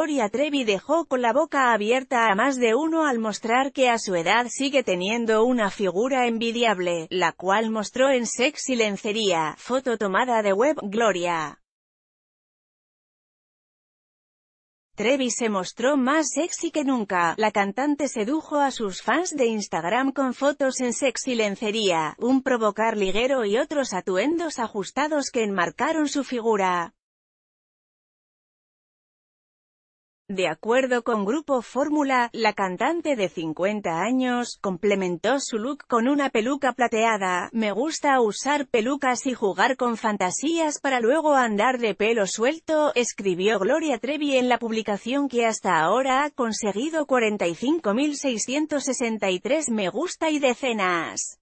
Gloria Trevi dejó con la boca abierta a más de uno al mostrar que a su edad sigue teniendo una figura envidiable, la cual mostró en sexy lencería, foto tomada de web, Gloria. Trevi se mostró más sexy que nunca. La cantante sedujo a sus fans de Instagram con fotos en sexy lencería, un provocar liguero y otros atuendos ajustados que enmarcaron su figura. De acuerdo con Grupo Fórmula, la cantante de 50 años complementó su look con una peluca plateada. Me gusta usar pelucas y jugar con fantasías para luego andar de pelo suelto, escribió Gloria Trevi en la publicación que hasta ahora ha conseguido 45.663 me gusta y decenas.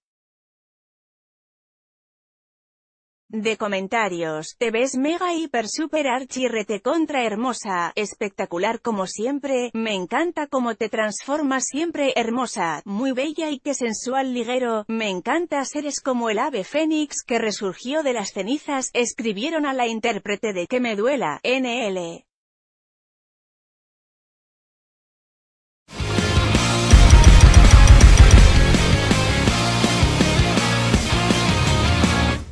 de comentarios, te ves mega hiper super archi contra hermosa, espectacular como siempre, me encanta como te transformas siempre hermosa, muy bella y que sensual ligero, me encanta seres como el ave fénix que resurgió de las cenizas, escribieron a la intérprete de que me duela, NL.